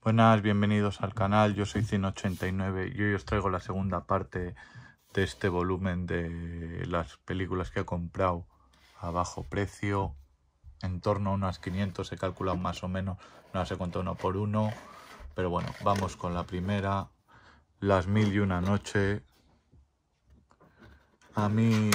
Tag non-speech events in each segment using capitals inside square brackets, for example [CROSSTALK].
Buenas, bienvenidos al canal, yo soy cin 89 y hoy os traigo la segunda parte de este volumen de las películas que he comprado a bajo precio, en torno a unas 500 se calculado más o menos, no las he contado uno por uno, pero bueno, vamos con la primera, Las Mil y Una Noche. A mí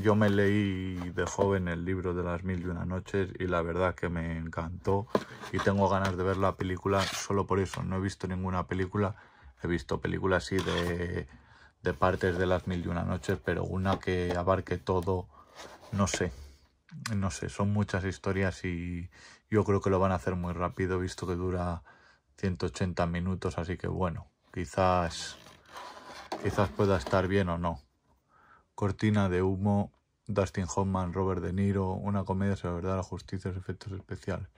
yo me leí de joven el libro de las mil y una noches y la verdad que me encantó y tengo ganas de ver la película solo por eso. No he visto ninguna película, he visto películas así de, de partes de las mil y una noches, pero una que abarque todo, no sé. No sé, son muchas historias y yo creo que lo van a hacer muy rápido, visto que dura 180 minutos, así que bueno, quizás, quizás pueda estar bien o no. Cortina de humo, Dustin Hoffman, Robert De Niro, una comedia sobre la verdad, la justicia, los efectos especiales.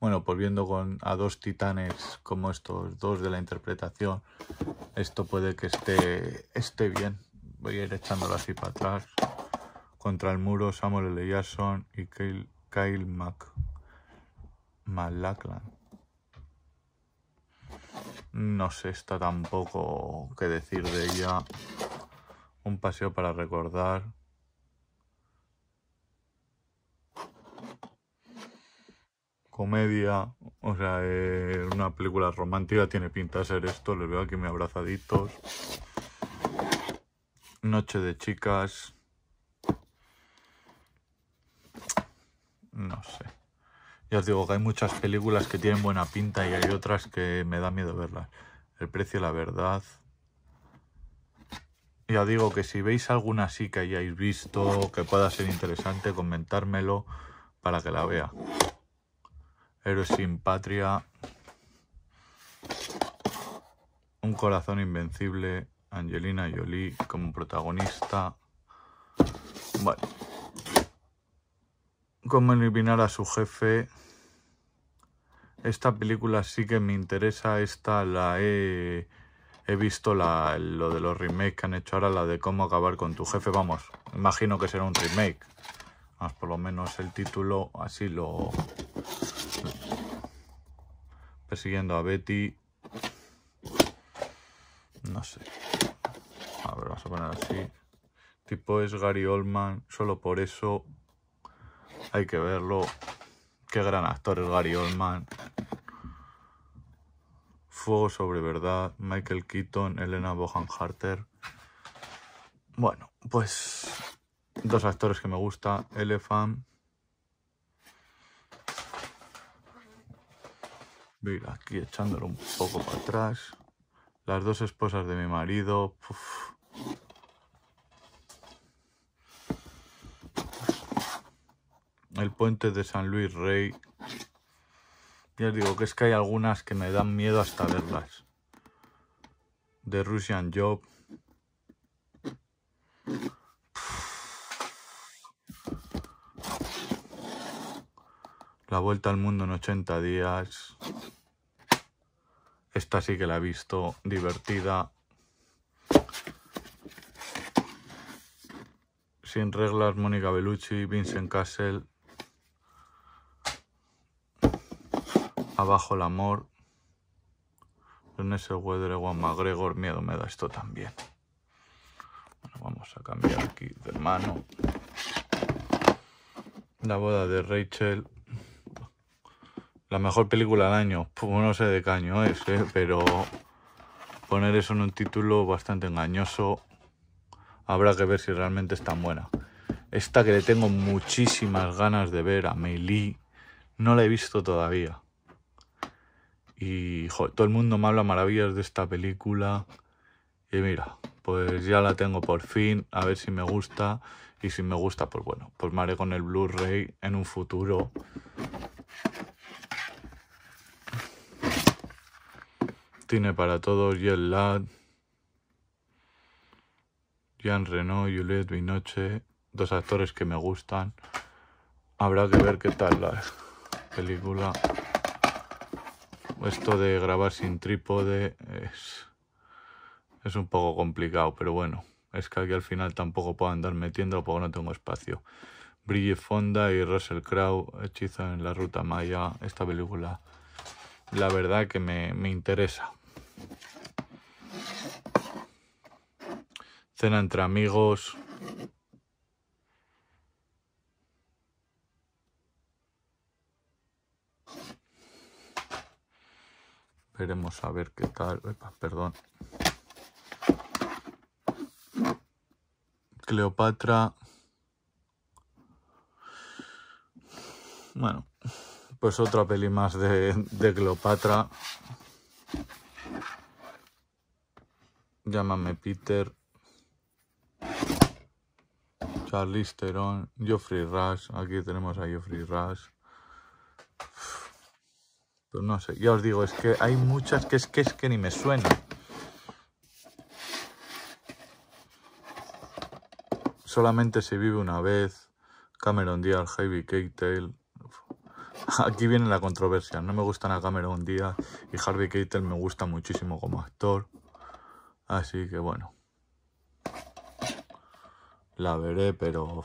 Bueno, pues viendo con, a dos titanes como estos dos de la interpretación, esto puede que esté, esté bien. Voy a ir echándolo así para atrás. Contra el muro, Samuel L. Jackson y Kyle, Kyle Mac, No sé, está tampoco qué decir de ella un paseo para recordar. Comedia, o sea, eh, una película romántica tiene pinta de ser esto. Les veo aquí me abrazaditos. Noche de chicas. No sé. Ya os digo que hay muchas películas que tienen buena pinta y hay otras que me da miedo verlas. El precio, la verdad. Ya digo que si veis alguna así que hayáis visto, que pueda ser interesante, comentármelo para que la vea. Héroes sin patria. Un corazón invencible. Angelina Jolie como protagonista. Vale. Cómo eliminar a su jefe. Esta película sí que me interesa. Esta la he... He visto lo de los remakes que han hecho ahora, la de cómo acabar con tu jefe. Vamos, imagino que será un remake. más por lo menos el título así lo... Persiguiendo a Betty. No sé. A ver, vamos a poner así. Tipo es Gary Oldman, solo por eso hay que verlo. Qué gran actor es Gary Oldman. Fuego sobre Verdad, Michael Keaton, Elena Bohan Harter. Bueno, pues dos actores que me gusta, Elephant. Mira, aquí echándolo un poco para atrás. Las dos esposas de mi marido. El puente de San Luis Rey. Ya os digo que es que hay algunas que me dan miedo hasta verlas. The Russian Job. La vuelta al mundo en 80 días. Esta sí que la he visto divertida. Sin reglas, Mónica Bellucci, Vincent Castle. Abajo el amor. ¿Dónde se de Juan McGregor? Miedo me da esto también. vamos a cambiar aquí de hermano. La boda de Rachel. La mejor película del año. Pues no sé de año es, eh, pero poner eso en un título bastante engañoso. Habrá que ver si realmente es tan buena. Esta que le tengo muchísimas ganas de ver a Meili. No la he visto todavía. Y todo el mundo me habla maravillas de esta película. Y mira, pues ya la tengo por fin, a ver si me gusta. Y si me gusta, pues bueno, pues me haré con el Blu-ray en un futuro. Tiene para todos, Yel Lad, Jean Renault, Juliette Binoche, dos actores que me gustan. Habrá que ver qué tal la película. Esto de grabar sin trípode es, es un poco complicado, pero bueno, es que aquí al final tampoco puedo andar metiendo porque no tengo espacio. Brille Fonda y Russell Crowe, Hechizo en la Ruta Maya, esta película la verdad que me, me interesa. Cena entre amigos, Veremos a ver qué tal. perdón. Cleopatra. Bueno, pues otra peli más de, de Cleopatra. Llámame Peter. Charlize Theron, Geoffrey Rush. Aquí tenemos a Geoffrey Rush no sé, ya os digo, es que hay muchas que es que, es que ni me suena Solamente se vive una vez. Cameron Díaz, Harvey Keitel. Aquí viene la controversia. No me gustan a Cameron Díaz y Harvey Keitel me gusta muchísimo como actor. Así que bueno. La veré, pero...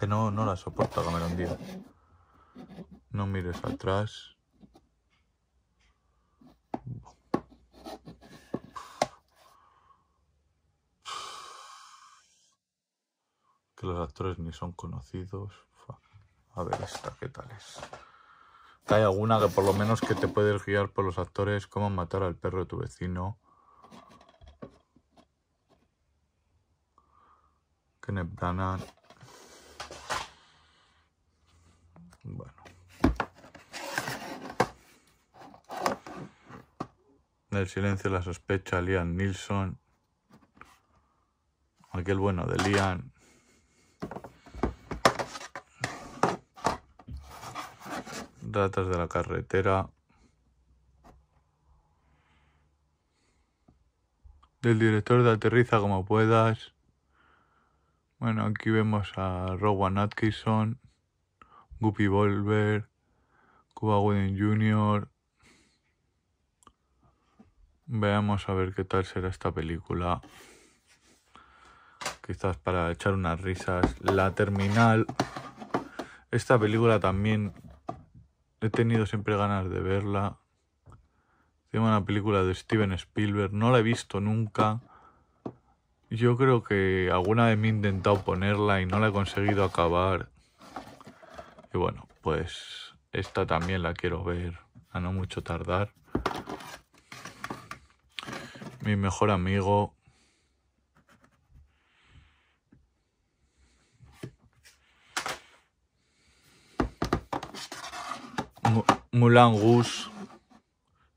Que no, no la soporto Cameron Díaz. No mires atrás. Que los actores ni son conocidos. A ver esta, ¿qué tal es? Hay alguna que por lo menos que te puedes guiar por los actores, cómo matar al perro de tu vecino. Kenneth Branagh. Bueno. del silencio, la sospecha, Lian Nilsson. Aquel bueno de Lian, datos de la carretera. Del director de Aterriza como puedas. Bueno, aquí vemos a Rowan Atkinson, Guppy Volver, Cuba Wooden Jr., Veamos a ver qué tal será esta película. Quizás para echar unas risas. La Terminal. Esta película también he tenido siempre ganas de verla. Tiene una película de Steven Spielberg. No la he visto nunca. Yo creo que alguna vez me he intentado ponerla y no la he conseguido acabar. Y bueno, pues esta también la quiero ver a no mucho tardar mi mejor amigo. Mulan Gus,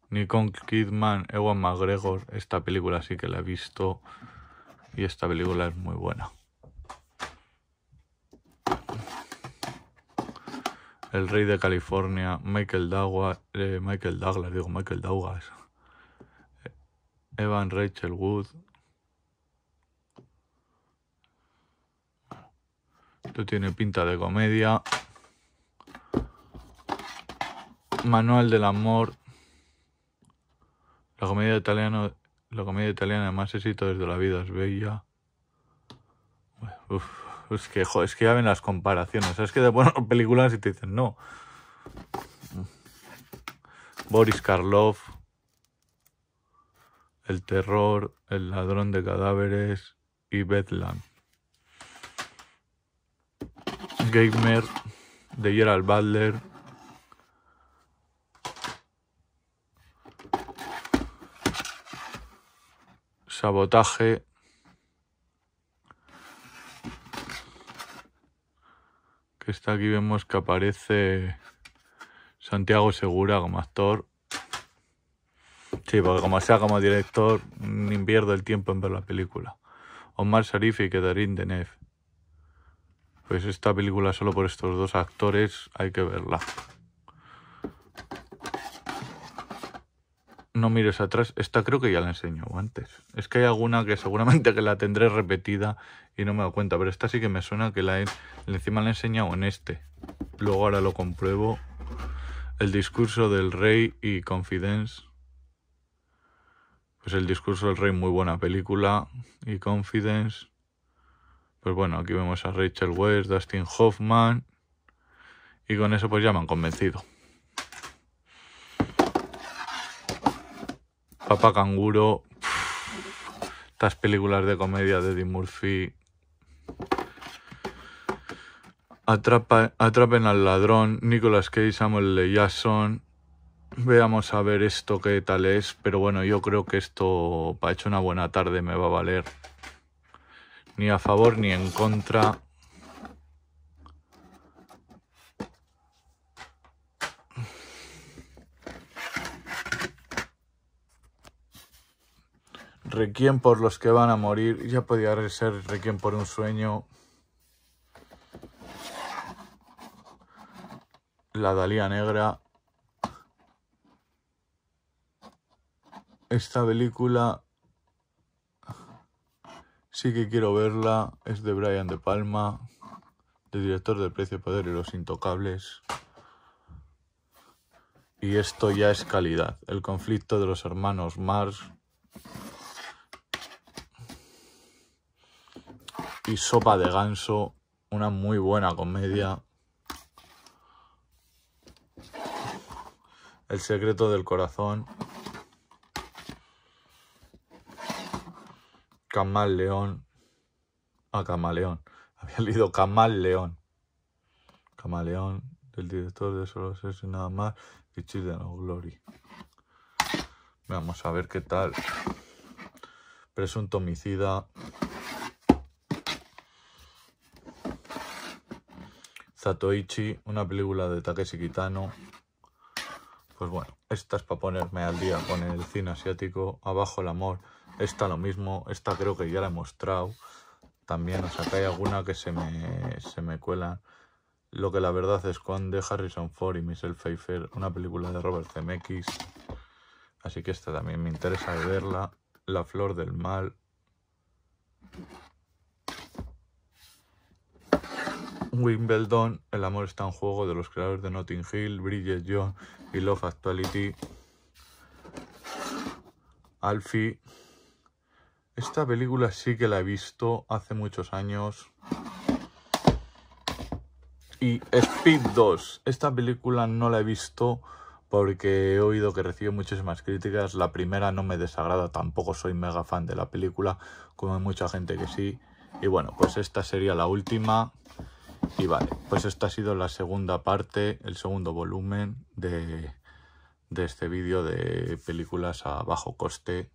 Nikon Kidman, Ewan McGregor. Esta película sí que la he visto y esta película es muy buena. El Rey de California, Michael Douglas, eh, Michael Douglas, digo Michael Douglas. Evan Rachel Wood. Esto tiene pinta de comedia. Manual del amor. La comedia italiana, la comedia italiana más éxito desde la vida es bella. es que es que ya ven las comparaciones. Es que te ponen películas y te dicen no. Boris Karloff. El terror, El ladrón de cadáveres y Bedlam. Gamer de Gerald Butler. Sabotaje. Que está aquí, vemos que aparece Santiago Segura como actor. Sí, porque como sea como director, invierto el tiempo en ver la película. Omar Sharif y Kedarin Denev. Pues esta película solo por estos dos actores hay que verla. No mires atrás. Esta creo que ya la enseñó antes. Es que hay alguna que seguramente que la tendré repetida y no me doy cuenta. Pero esta sí que me suena que la encima la he enseñado en este. Luego ahora lo compruebo. El discurso del rey y Confidence el discurso del rey, muy buena película. Y Confidence. Pues bueno, aquí vemos a Rachel West, Dustin Hoffman. Y con eso pues ya me han convencido. Papá Canguro. estas películas de comedia de Eddie Murphy. Atrapa, atrapen al ladrón. Nicolas Cage, Samuel L. Jackson. Veamos a ver esto qué tal es, pero bueno, yo creo que esto para hecho una buena tarde me va a valer. Ni a favor ni en contra. Requiem por los que van a morir. Ya podía ser Requiem por un sueño. La Dalía Negra. Esta película sí que quiero verla. Es de Brian De Palma, de director de Precio, Poder y Los Intocables. Y esto ya es calidad. El conflicto de los hermanos Mars. Y Sopa de Ganso, una muy buena comedia. El secreto del corazón. León, Ah, Camaleón. [LAUGHS] Había leído Camaleón. Camaleón, del director de Solo Sexo y nada más. Y Children no Glory. Vamos a ver qué tal. Presunto homicida. Zatoichi, una película de Takeshi Kitano. Pues bueno, esta es para ponerme al día con el cine asiático. Abajo el amor. Esta lo mismo. Esta creo que ya la he mostrado. También, o sea, que hay alguna que se me, se me cuela. Lo que la verdad es con de Harrison Ford y Michelle Pfeiffer, una película de Robert Zemeckis. Así que esta también me interesa verla. La flor del mal. Wimbledon, El amor está en juego, de los creadores de Notting Hill, Bridget John y Love Actuality, Alfie. Esta película sí que la he visto hace muchos años. Y Speed 2. Esta película no la he visto porque he oído que recibe muchísimas críticas. La primera no me desagrada, tampoco soy mega fan de la película, como hay mucha gente que sí. Y bueno, pues esta sería la última. Y vale, pues esta ha sido la segunda parte, el segundo volumen de, este vídeo de películas a bajo coste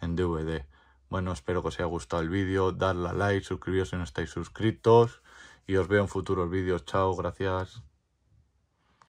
en DVD. Bueno, espero que os haya gustado el vídeo, dadle a like, suscribiros si no estáis suscritos y os veo en futuros vídeos. Chao, gracias.